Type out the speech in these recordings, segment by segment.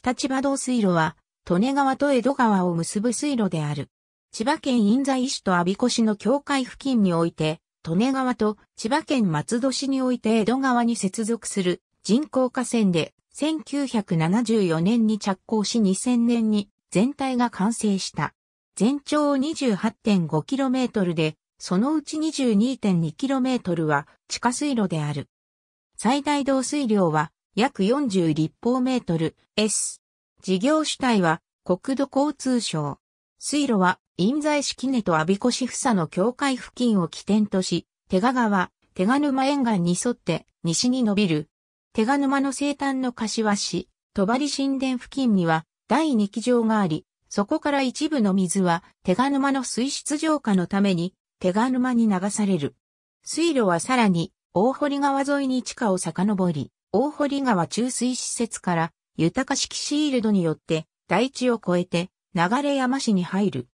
北千葉道水路は、利根川と江戸川を結ぶ水路である。千葉県印西市と阿鼻子市の境界付近において、利根川と千葉県松戸市において江戸川に接続する人工河川で、1974年に着工し2000年に全体が完成した。全長 28.5km で、そのうち 22.2km は地下水路である。最大導水量は約40立方メートル S。事業主体は国土交通省。水路は印西式根と阿鼻子市房の境界付近を起点とし、手賀川、手賀沼沿岸に沿って西に伸びる。手賀沼の西端の柏市、戸張神殿付近には第二基場があり、そこから一部の水は手賀沼の水質浄化のために手賀沼に流される。水路はさらに大堀川沿いに地下を遡り、大堀川中水施設から豊か式シールドによって大地を越えて流山市に入る。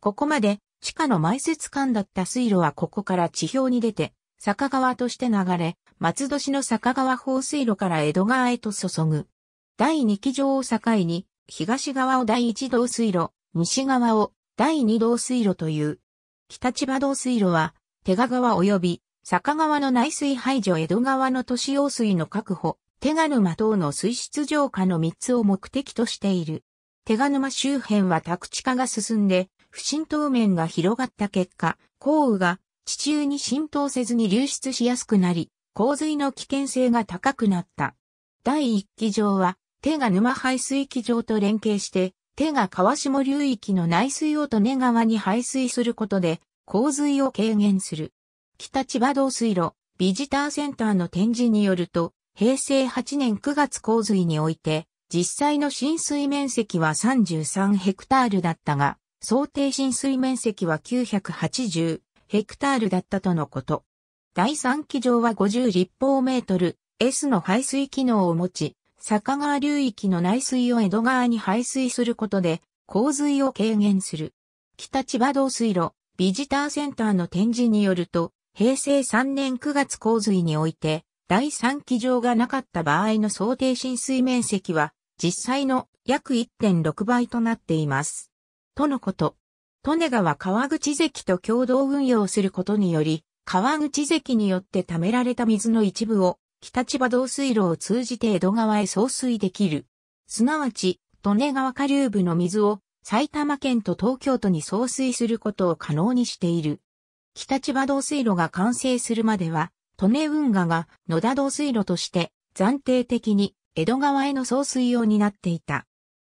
ここまで地下の埋設管だった水路はここから地表に出て坂川として流れ、松戸市の坂川放水路から江戸川へと注ぐ。第二基上を境に東側を第一道水路、西側を第二道水路という。北千葉道水路は、手賀川及び坂川の内水排除江戸川の都市用水の確保、手賀沼等の水質浄化の3つを目的としている。手賀沼周辺は宅地化が進んで、不浸透面が広がった結果、降雨が地中に浸透せずに流出しやすくなり、洪水の危険性が高くなった。第1期場は、手賀沼排水機場と連携して、手賀川下流域の内水を利根川に排水することで、洪水を軽減する。北千葉道水路、ビジターセンターの展示によると、平成8年9月洪水において、実際の浸水面積は33ヘクタールだったが、想定浸水面積は980ヘクタールだったとのこと。第3基上は50立方メートル S の排水機能を持ち、坂川流域の内水を江戸川に排水することで、洪水を軽減する。北千葉道水路、ビジターセンターの展示によると、平成3年9月洪水において、第3期場がなかった場合の想定浸水面積は、実際の約1.6倍となっています。とのこと。利根川川口関と共同運用することにより、川口関によって貯められた水の一部を、北千葉道水路を通じて江戸川へ送水できる。すなわち、利根川下流部の水を埼玉県と東京都に送水することを可能にしている。北千葉道水路が完成するまでは、利根運河が野田道水路として暫定的に江戸川への送水用になっていた。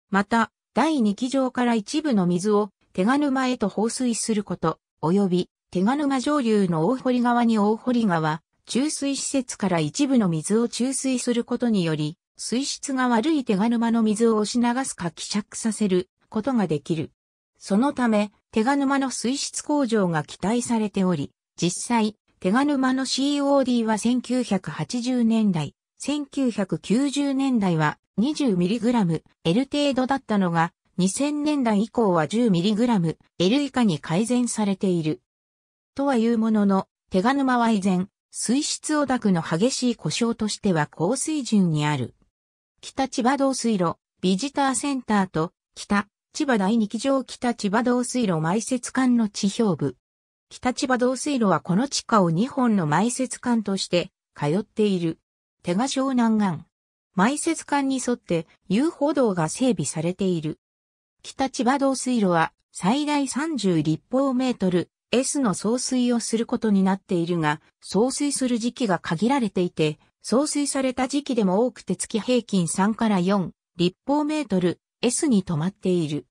また、第2機場から一部の水を手賀沼へと放水すること、及び手賀沼上流の大堀川に大堀川、注水施設から一部の水を注水することにより、水質が悪い手賀沼の水を押し流すか希釈させることができる。そのため、手賀沼の水質向上が期待されており、実際、手賀沼の COD は1980年代、1990年代は 20mg、L 程度だったのが、2000年代以降は 10mg、L 以下に改善されている。とはいうものの、手賀沼は依然、水質汚濁の激しい故障としては高水準にある。北千葉道水路、ビジターセンターと北千葉第二機場北千葉道水路埋設管の地表部。北千葉道水路はこの地下を2本の埋設管として通っている。手賀湘南岸。埋設管に沿って遊歩道が整備されている。北千葉道水路は最大30立方メートル S の送水をすることになっているが、送水する時期が限られていて、送水された時期でも多くて月平均3から4立方メートル S に止まっている。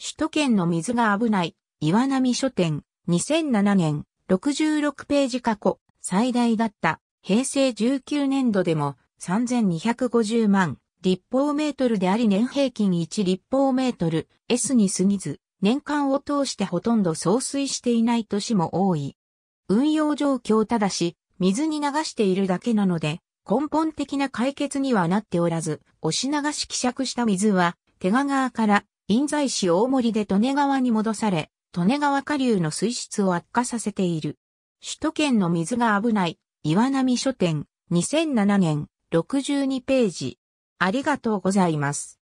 首都圏の水が危ない、岩波書店、2007年、66ページ過去、最大だった、平成19年度でも、3250万、立方メートルであり年平均1立方メートル、S に過ぎず、年間を通してほとんど増水していない年も多い。運用状況ただし、水に流しているだけなので、根本的な解決にはなっておらず、押し流し希釈した水は、手賀川から印西市大森で利根川に戻され、利根川下流の水質を悪化させている。首都圏の水が危ない、岩波書店、2007年、62ページ。ありがとうございます。